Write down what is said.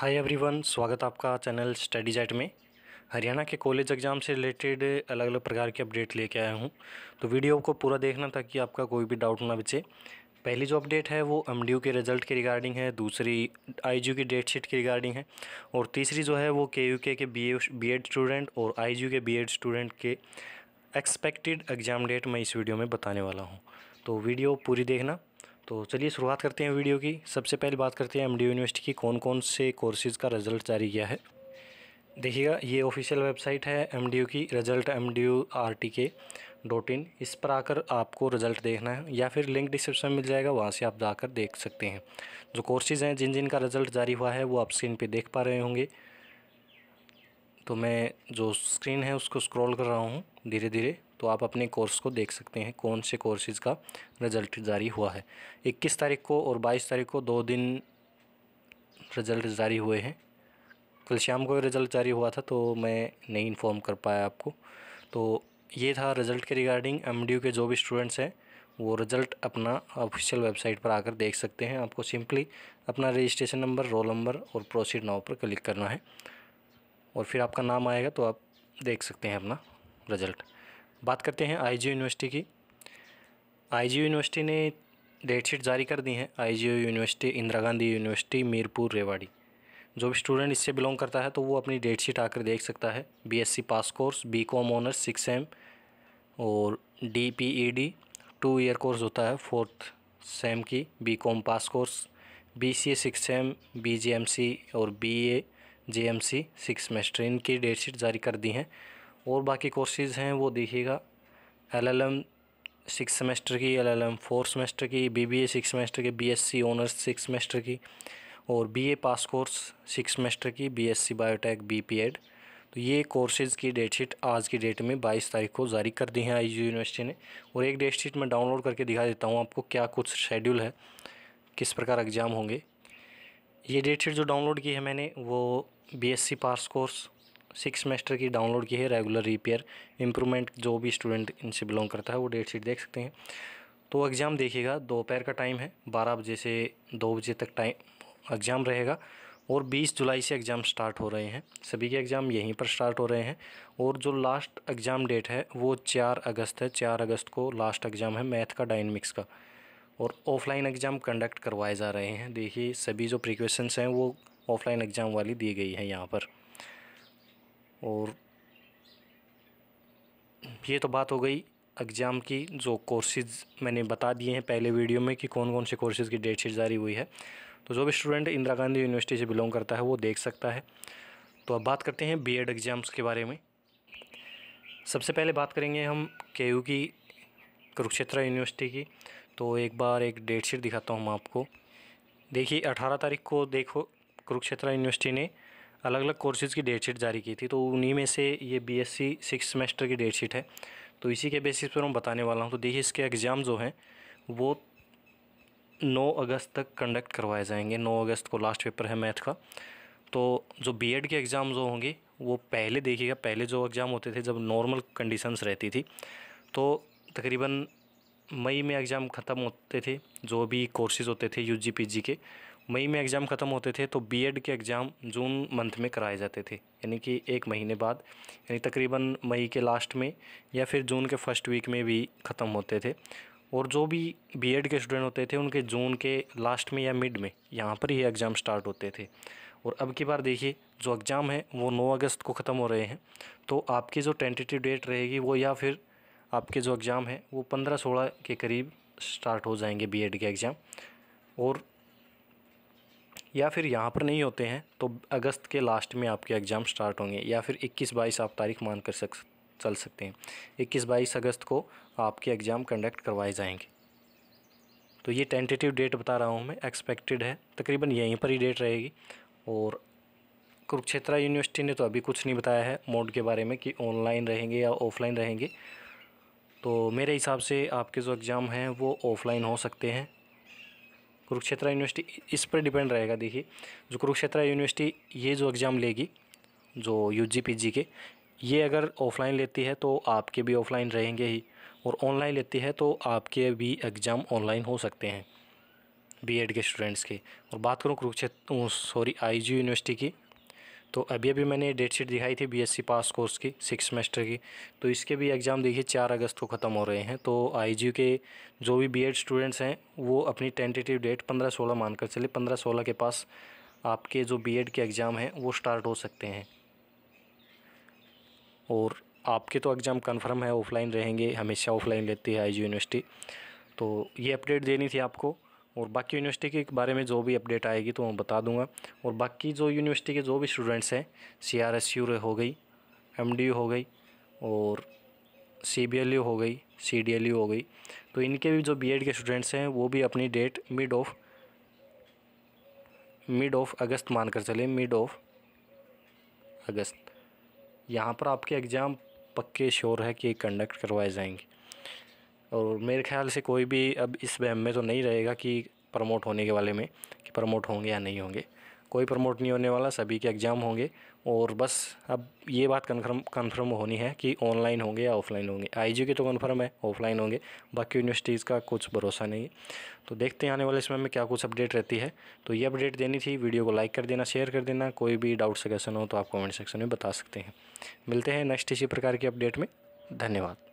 hi everyone स्वागत आपका channel study jet में हरियाणा के कॉलेज एग्ज़ाम से रिलेटेड अलग अलग प्रकार के अपडेट लेके आया हूँ तो वीडियो को पूरा देखना ताकि आपका कोई भी डाउट ना बचे पहली जो अपडेट है वो एम के रिज़ल्ट के रिगार्डिंग है दूसरी आई की डेट शीट के रिगार्डिंग है और तीसरी जो है वो के यू के के बी एड स्टूडेंट और आई के बी स्टूडेंट के एक्सपेक्टेड एग्ज़ाम डेट मैं इस वीडियो में बताने वाला हूँ तो वीडियो पूरी देखना तो चलिए शुरुआत करते हैं वीडियो की सबसे पहले बात करते हैं एम डी यूनिवर्सिटी की कौन कौन से कोर्सेज़ का रिज़ल्ट जारी किया है देखिएगा ये ऑफिशियल वेबसाइट है एम की रिज़ल्ट एम के डॉट इन इस पर आकर आपको रिज़ल्ट देखना है या फिर लिंक डिस्क्रिप्शन में मिल जाएगा वहाँ से आप जाकर देख सकते हैं जो कोर्सेज़ हैं जिन जिन का रिज़ल्ट जारी हुआ है वो आप स्क्रीन पे देख पा रहे होंगे तो मैं जो स्क्रीन है उसको स्क्रॉल कर रहा हूँ धीरे धीरे तो आप अपने कोर्स को देख सकते हैं कौन से कोर्सेज़ का रिज़ल्ट जारी हुआ है इक्कीस तारीख को और बाईस तारीख को दो दिन रिज़ल्ट जारी हुए हैं कल शाम को रिज़ल्ट जारी हुआ था तो मैं नहीं इन्फॉर्म कर पाया आपको तो ये था रिज़ल्ट के रिगार्डिंग एम के जो भी स्टूडेंट्स हैं वो रिज़ल्ट अपना ऑफिशियल वेबसाइट पर आकर देख सकते हैं आपको सिंपली अपना रजिस्ट्रेशन नंबर रोल नंबर और प्रोसीड नाव पर क्लिक करना है और फिर आपका नाम आएगा तो आप देख सकते हैं अपना रिज़ल्ट बात करते हैं आई यूनिवर्सिटी की आई यूनिवर्सिटी ने डेटशीट जारी कर दी है I university Indira Gandhi University Mirpur Rewari जो भी स्टूडेंट इससे बिलोंग करता है तो वो अपनी डेटशीट आकर देख सकता है BSc pass course BCom honours six M और डीपीईडी टू ईयर कोर्स होता है फोर्थ सेम की BCom pass course B C A six sem B J M C और B A J M C six semester इनकी sheet जारी कर दी हैं और बाकी कोर्सेज हैं वो देखिएगा एलएलएम सिक्स सेमेस्टर की L L M four semester की B B A six semester की B S C honours six semester की और B A pass course six semester की B S C biotech B P Ed तो ये courses की date sheet आज की डेट में बाईस तारीख को जारी कर दी है आई यूनिवर्सिटी ने और एक डेट शीट मैं डाउनलोड करके दिखा देता हूँ आपको क्या कुछ शेड्यूल है किस प्रकार एग्ज़ाम होंगे ये डेट शीट जो डाउनलोड की है मैंने वो B S C pass course six semester की डाउनलोड की है रेगुलर रिपेयर इंप्रूवमेंट जो भी स्टूडेंट इनसे बिलोंग करता है वो डेट शीट देख सकते हैं तो एग्ज़ाम देखिएगा दोपहर का टाइम है बारह बजे से दो बजे तक टाइम एग्ज़ाम रहेगा और 20 जुलाई से एग्ज़ाम स्टार्ट हो रहे हैं सभी के एग्ज़ाम यहीं पर स्टार्ट हो रहे हैं और जो लास्ट एग्ज़ाम डेट है वो चार अगस्त है चार अगस्त को लास्ट एग्ज़ाम है मैथ का डायनमिक्स का और ऑफलाइन एग्ज़ाम कंडक्ट करवाए जा रहे हैं देखिए सभी जो प्रिक्वेशंस हैं वो ऑफलाइन एग्ज़ाम वाली दी गई है यहाँ पर और ये तो बात हो गई एग्ज़ाम की जो कोर्सेज मैंने बता दिए हैं पहले वीडियो में कि कौन कौन से कोर्सेज़ की डेट शीट जारी हुई है तो जो भी स्टूडेंट इंदिरा गांधी यूनिवर्सिटी से बिलोंग करता है वो देख सकता है तो अब बात करते हैं बीएड एग्ज़ाम्स के बारे में सबसे पहले बात करेंगे हम के की कुरुक्षेत्र यूनिवर्सिटी की तो एक बार एक डेट शीट दिखाता हूँ हम आपको देखिए अठारह तारीख को देखो कुरुक्षेत्र यूनिवर्सिटी ने अलग अलग कोर्सेज़ की डेट शीट जारी की थी तो उन्हीं में से ये B S C six semester की डेट शीट है तो इसी के बेसिस पर मैं बताने वाला हूँ तो देखिए इसके एग्ज़ाम जो हैं वो 9 अगस्त तक कंडक्ट करवाए जाएंगे 9 अगस्त को लास्ट पेपर है मैथ का तो जो बीएड के एग्ज़ाम जो होंगे वो पहले देखिएगा पहले जो एग्ज़ाम होते थे जब नॉर्मल कंडीशंस रहती थी तो तकरीबन मई में एग्ज़ाम ख़त्म होते थे जो भी कोर्सेज़ होते थे यू जी के मई में एग्ज़ाम ख़त्म होते थे तो बीएड के एग्ज़ाम जून मंथ में कराए जाते थे यानी कि एक महीने बाद यानी तकरीबन मई के लास्ट में या फिर जून के फर्स्ट वीक में भी ख़त्म होते थे और जो भी बीएड के स्टूडेंट होते थे उनके जून के लास्ट में या मिड में यहाँ पर ही एग्ज़ाम स्टार्ट होते थे और अब की बार देखिए जो एग्ज़ाम है वो नौ अगस्त को ख़त्म हो रहे हैं तो आपकी जो टेंटेटिव डेट रहेगी वो या फिर आपके जो एग्ज़ाम है वो पंद्रह सोलह के करीब स्टार्ट हो जाएंगे बीएड के एग्ज़ाम और या फिर यहाँ पर नहीं होते हैं तो अगस्त के लास्ट में आपके एग्ज़ाम स्टार्ट होंगे या फिर 21-22 आप तारीख मान कर सक चल सकते हैं 21-22 अगस्त को आपके एग्ज़ाम कंडक्ट करवाए जाएंगे तो ये टेंटेटिव डेट बता रहा हूँ मैं एक्सपेक्टेड है तकरीबन यहीं पर ही डेट रहेगी और कुरुक्षेत्रा यूनिवर्सिटी ने तो अभी कुछ नहीं बताया है मोड के बारे में कि ऑनलाइन रहेंगे या ऑफलाइन रहेंगे तो मेरे हिसाब से आपके जो एग्ज़ाम हैं वो ऑफ़लाइन हो सकते हैं कुरुक्षेत्रा यूनिवर्सिटी इस पर डिपेंड रहेगा देखिए जो कुरुक्षेत्रा यूनिवर्सिटी ये जो एग्ज़ाम लेगी जो यू जी के ये अगर ऑफ़लाइन लेती है तो आपके भी ऑफ़लाइन रहेंगे ही और ऑनलाइन लेती है तो आपके भी एग्ज़ाम ऑनलाइन हो सकते हैं बीएड के स्टूडेंट्स के और बात करूँ कुरुक्षेत्र सॉरी आईजी यूनिवर्सिटी की तो अभी अभी मैंने डेट शीट दिखाई थी बीएससी पास कोर्स की सिक्स सेमेस्टर की तो इसके भी एग्ज़ाम देखिए चार अगस्त को ख़त्म हो रहे हैं तो आई के जो भी बीएड स्टूडेंट्स हैं वो अपनी टेंटेटिव डेट पंद्रह सोलह मानकर चले पंद्रह सोलह के पास आपके जो बीएड के एग्ज़ाम हैं वो स्टार्ट हो सकते हैं और आपके तो एग्ज़ाम कन्फर्म है ऑफलाइन रहेंगे हमेशा ऑफलाइन लेती है आई यूनिवर्सिटी तो ये अपडेट देनी थी आपको और बाकी यूनिवर्सिटी के बारे में जो भी अपडेट आएगी तो मैं बता दूंगा और बाकी जो यूनिवर्सिटी के जो भी स्टूडेंट्स हैं सी आर एस यू हो गई एम डी यू हो गई और सी बी एल यू हो गई सी डी एल यू हो गई तो इनके भी जो बी एड के स्टूडेंट्स हैं वो भी अपनी date mid of mid of अगस्त मान कर चले मिड ऑफ अगस्त यहाँ पर आपके एग्ज़ाम पक्के श्योर है कि कंडक्ट करवाए जाएंगे और मेरे ख्याल से कोई भी अब इस वहम में तो नहीं रहेगा कि प्रमोट होने के वाले में कि प्रमोट होंगे या नहीं होंगे कोई प्रमोट नहीं होने वाला सभी के एग्ज़ाम होंगे और बस अब ये बात कन्फर्म कन्फर्म होनी है कि ऑनलाइन होंगे या ऑफलाइन होंगे आईजी के तो कन्फर्म है ऑफलाइन होंगे बाकी यूनिवर्सिटीज़ का कुछ भरोसा नहीं है तो देखते हैं आने वाले समय में क्या कुछ अपडेट रहती है तो ये अपडेट देनी थी वीडियो को लाइक कर देना शेयर कर देना कोई भी डाउट सजेशन हो तो आप कॉमेंट सेक्शन में बता सकते हैं मिलते हैं नेक्स्ट इसी प्रकार की अपडेट में धन्यवाद